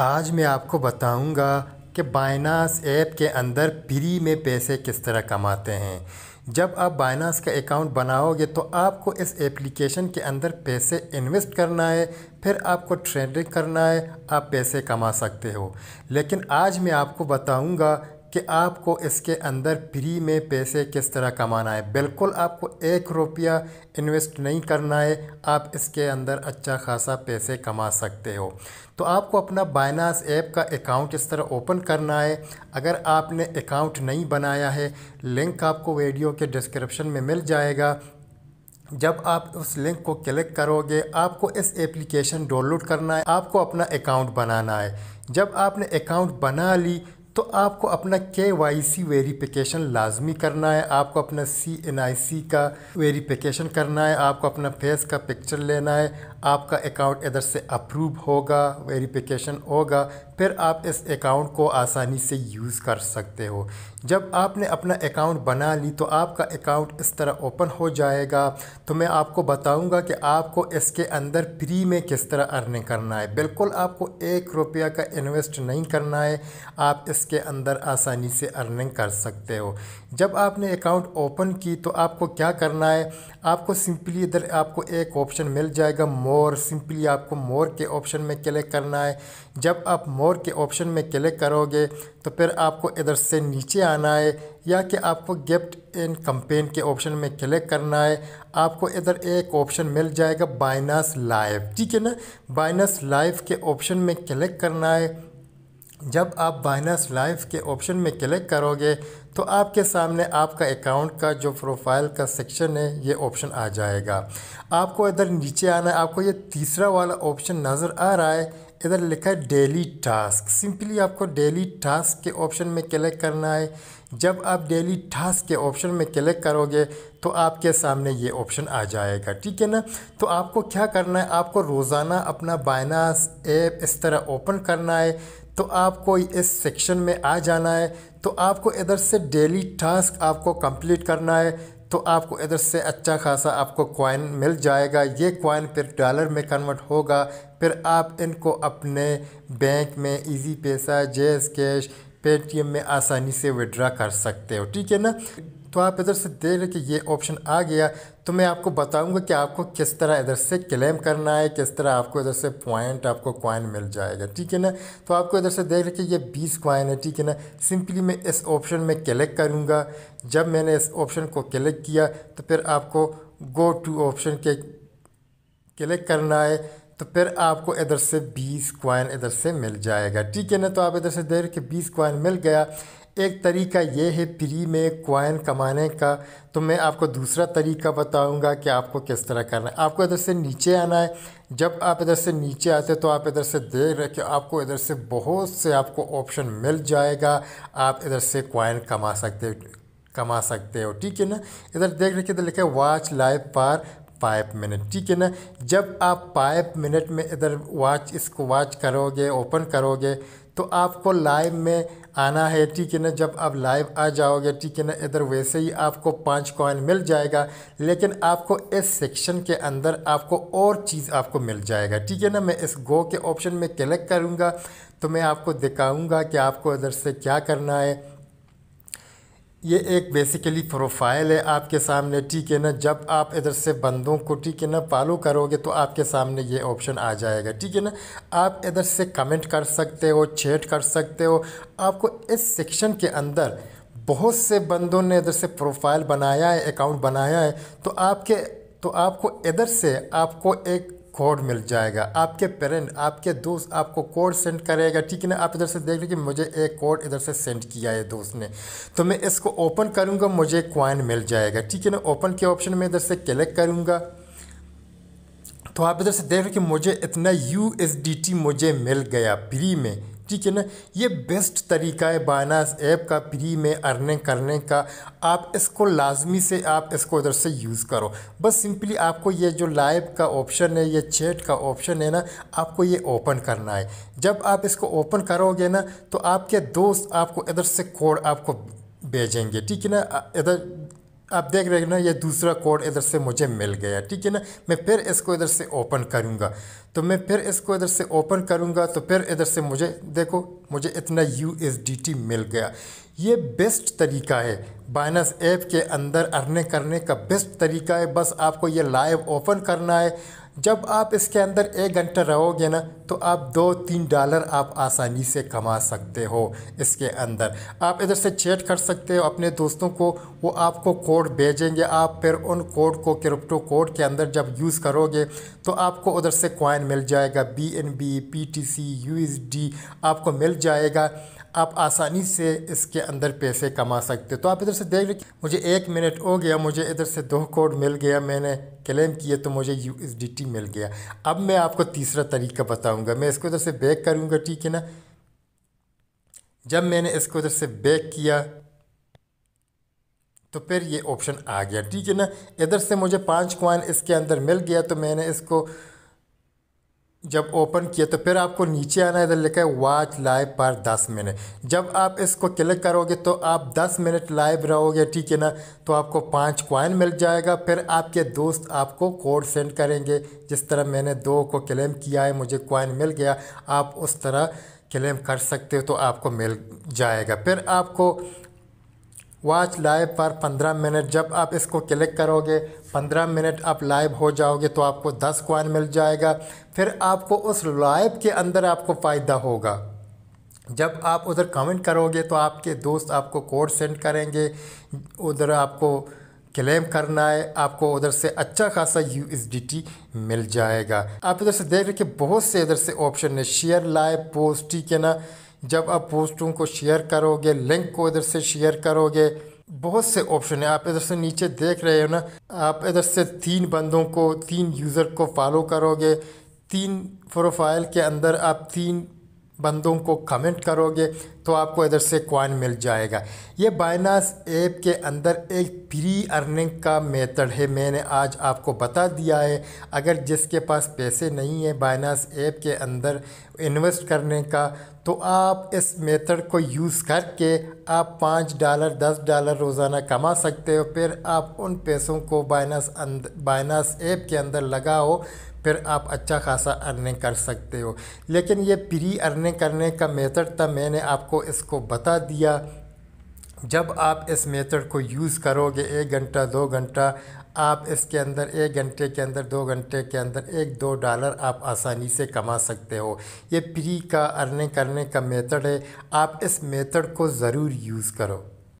आज मैं आपको बताऊंगा कि बाइनास ऐप के अंदर फ्री में पैसे किस तरह कमाते हैं जब आप बाइनास का अकाउंट बनाओगे तो आपको इस एप्लीकेशन के अंदर पैसे इन्वेस्ट करना है फिर आपको ट्रेडिंग करना है आप पैसे कमा सकते हो लेकिन आज मैं आपको बताऊंगा कि आपको इसके अंदर फ्री में पैसे किस तरह कमाना है बिल्कुल आपको एक रुपया इन्वेस्ट नहीं करना है आप इसके अंदर अच्छा खासा पैसे कमा सकते हो तो आपको अपना बाइनास ऐप का अकाउंट इस तरह ओपन करना है अगर आपने अकाउंट नहीं बनाया है लिंक आपको वीडियो के डिस्क्रिप्शन में मिल जाएगा जब आप उस लिंक को क्लिक करोगे आपको इस एप्लीकेशन डाउनलोड करना है आपको अपना अकाउंट बनाना है जब आपने अकाउंट बना ली तो आपको अपना के वाई सी वेरीफिकेशन लाजमी करना है आपको अपना सी एन आई सी का वेरीफिकेशन करना है आपको अपना फेस का पिक्चर लेना है आपका अकाउंट इधर से अप्रूव होगा वेरिफिकेशन होगा फिर आप इस अकाउंट को आसानी से यूज़ कर सकते हो जब आपने अपना अकाउंट बना ली तो आपका अकाउंट इस तरह ओपन हो जाएगा तो मैं आपको बताऊंगा कि आपको इसके अंदर फ्री में किस तरह अर्निंग करना है बिल्कुल आपको एक रुपया का इन्वेस्ट नहीं करना है आप इसके अंदर आसानी से अर्निंग कर सकते हो जब आपने अकाउंट ओपन की तो आपको क्या करना है आपको सिंपली इधर आपको एक ऑप्शन मिल जाएगा मोर सिंपली आपको मोर के ऑप्शन में क्लिक करना है जब आप मोर के ऑप्शन में क्लिक करोगे तो फिर आपको इधर से नीचे आना है या कि आपको गिफ्ट इन कंपेन के ऑप्शन में क्लिक करना है आपको इधर एक ऑप्शन मिल जाएगा बाइनस लाइव ठीक है ना बाइनस लाइव के ऑप्शन में क्लिक करना है जब आप बाइनस लाइव के ऑप्शन में क्लिक करोगे तो आपके सामने आपका अकाउंट का जो प्रोफाइल का सेक्शन है ये ऑप्शन आ जाएगा आपको इधर नीचे आना है आपको ये तीसरा वाला ऑप्शन नज़र आ रहा है इधर लिखा है डेली टास्क सिंपली आपको डेली टास्क के ऑप्शन में क्लिक करना है जब आप डेली टास्क के ऑप्शन में क्लिक करोगे तो आपके सामने ये ऑप्शन आ जाएगा ठीक है ना तो आपको क्या करना है आपको रोज़ाना अपना बाइनास ऐप इस तरह ओपन करना है तो आपको इस सेक्शन में आ जाना है तो आपको इधर से डेली टास्क आपको कंप्लीट करना है तो आपको इधर से अच्छा खासा आपको कॉइन मिल जाएगा ये कॉइन फिर डॉलर में कन्वर्ट होगा फिर आप इनको अपने बैंक में इजी पैसा जेज कैश पेटीएम में आसानी से विड्रा कर सकते हो ठीक है ना तो आप इधर से देख रहे कि ये ऑप्शन आ गया तो मैं आपको बताऊंगा कि आपको किस तरह इधर से क्लेम करना है किस तरह आपको इधर से पॉइंट आपको कॉइन मिल जाएगा ठीक है ना तो आपको इधर से देख रहे कि ये बीस कॉइन है ठीक है ना सिंपली मैं इस ऑप्शन में क्लिक करूँगा जब मैंने इस ऑप्शन को क्लिक किया तो फिर आपको गो टू ऑप्शन के क्लिक करना है तो फिर आपको इधर से 20 कॉइन इधर से मिल जाएगा ठीक है ना तो आप इधर से देख के 20 कॉइन मिल गया एक तरीका ये है फ्री में कोइन कमाने का तो मैं आपको दूसरा तरीका बताऊंगा कि आपको किस तरह करना है आपको इधर से नीचे आना है जब आप इधर से नीचे आते तो आप इधर से देख रहे कि आपको इधर से बहुत से आपको ऑप्शन मिल जाएगा आप इधर से कोइन कमा सकते हो कमा सकते हो ठीक है ना इधर देख रहे इधर लिखे वाच वॉच लाइव पार फाइव मिनट ठीक है ना जब आप फाइव मिनट में इधर वॉच इसको वॉच करोगे ओपन करोगे तो आपको लाइव में आना है ठीक है ना जब आप लाइव आ जाओगे ठीक है ना इधर वैसे ही आपको पाँच कॉइन मिल जाएगा लेकिन आपको इस सेक्शन के अंदर आपको और चीज़ आपको मिल जाएगा ठीक है ना मैं इस गो के ऑप्शन में क्लिक करूँगा तो मैं आपको दिखाऊँगा कि आपको इधर से क्या करना है ये एक बेसिकली प्रोफाइल है आपके सामने ठीक है ना जब आप इधर से बंदों को ठीक है ना फॉलो करोगे तो आपके सामने ये ऑप्शन आ जाएगा ठीक है ना आप इधर से कमेंट कर सकते हो चैट कर सकते हो आपको इस सेक्शन के अंदर बहुत से बंदों ने इधर से प्रोफाइल बनाया है अकाउंट बनाया है तो आपके तो आपको इधर से आपको एक कोड मिल जाएगा आपके पेरेंट आपके दोस्त आपको कोड सेंड करेगा ठीक है ना आप इधर से देख लीजिए मुझे एक कोड इधर से सेंड किया है दोस्त ने तो मैं इसको ओपन करूँगा मुझे क्वाइन मिल जाएगा ठीक है ना ओपन के ऑप्शन में इधर से क्लिक करूंगा तो आप इधर से देख रहे कि मुझे इतना यू मुझे मिल गया फ्री में ठीक है ना ये बेस्ट तरीका है बायनास ऐप का फ्री में अर्निंग करने का आप इसको लाजमी से आप इसको इधर से यूज़ करो बस सिंपली आपको ये जो लाइव का ऑप्शन है ये चैट का ऑप्शन है ना आपको ये ओपन करना है जब आप इसको ओपन करोगे ना तो आपके दोस्त आपको इधर से कोड आपको भेजेंगे ठीक है ना इधर आप देख रहे हैं ना ये दूसरा कोड इधर से मुझे मिल गया ठीक है ना मैं फिर इसको इधर से ओपन करूँगा तो मैं फिर इसको इधर से ओपन करूँगा तो फिर इधर से मुझे देखो मुझे इतना यू मिल गया ये बेस्ट तरीका है बाइनस ऐप के अंदर अर्निंग करने का बेस्ट तरीका है बस आपको ये लाइव ओपन करना है जब आप इसके अंदर एक घंटा रहोगे ना तो आप दो तीन डॉलर आप आसानी से कमा सकते हो इसके अंदर आप इधर से चैट कर सकते हो अपने दोस्तों को वो आपको कोड भेजेंगे आप फिर उन कोड को क्रिप्टो कोड के अंदर जब यूज़ करोगे तो आपको उधर से कॉइन मिल जाएगा B N B P T C U S D आपको मिल जाएगा आप आसानी से इसके अंदर पैसे कमा सकते हो तो आप इधर से देख लीजिए मुझे एक मिनट हो गया मुझे इधर से दो कोड मिल गया मैंने क्लेम किए तो मुझे यू मिल गया अब मैं आपको तीसरा तरीका बताऊँगा मैं इसको इधर से बैक करूँगा ठीक है ना जब मैंने इसको इधर से बैक किया तो फिर ये ऑप्शन आ गया ठीक है ना इधर से मुझे पाँच क्वाइन इसके अंदर मिल गया तो मैंने इसको जब ओपन किया तो फिर आपको नीचे आना इधर लिखा है वाच लाइव पर 10 मिनट जब आप इसको क्लिक करोगे तो आप 10 मिनट लाइव रहोगे ठीक है ना तो आपको पाँच कॉइन मिल जाएगा फिर आपके दोस्त आपको कोड सेंड करेंगे जिस तरह मैंने दो को क्लेम किया है मुझे कॉइन मिल गया आप उस तरह क्लेम कर सकते हो तो आपको मिल जाएगा फिर आपको वॉच लाइव पर 15 मिनट जब आप इसको क्लिक करोगे 15 मिनट आप लाइव हो जाओगे तो आपको 10 क्वाइन मिल जाएगा फिर आपको उस लाइव के अंदर आपको फ़ायदा होगा जब आप उधर कमेंट करोगे तो आपके दोस्त आपको कोड सेंड करेंगे उधर आपको क्लेम करना है आपको उधर से अच्छा खासा यू मिल जाएगा आप इधर से देख रहे कि बहुत से इधर से ऑप्शन है शेयर लाइव पोस्ट ठीक है ना जब आप पोस्टों को शेयर करोगे लिंक को इधर से शेयर करोगे बहुत से ऑप्शन है आप इधर से नीचे देख रहे हो ना आप इधर से तीन बंदों को तीन यूज़र को फॉलो करोगे तीन प्रोफाइल के अंदर आप तीन बंदों को कमेंट करोगे तो आपको इधर से कॉइन मिल जाएगा ये बाइनास ऐप के अंदर एक फ्री अर्निंग का मेथड है मैंने आज आपको बता दिया है अगर जिसके पास पैसे नहीं है बाइनास ऐप के अंदर इन्वेस्ट करने का तो आप इस मेथड को यूज़ करके आप पाँच डॉलर दस डॉलर रोज़ाना कमा सकते हो फिर आप उन पैसों को बाइनास बाइनास ऐप के अंदर लगाओ फिर आप अच्छा खासा अर्निंग कर सकते हो लेकिन ये प्री अर्निंग करने का मेथड था मैंने आपको इसको बता दिया जब आप इस मेथड को यूज़ करोगे एक घंटा दो घंटा आप इसके अंदर एक घंटे के अंदर दो घंटे के अंदर एक दो डॉलर आप आसानी से कमा सकते हो ये प्री का अर्निंग करने का मेथड है आप इस मेथड को ज़रूर यूज़ करो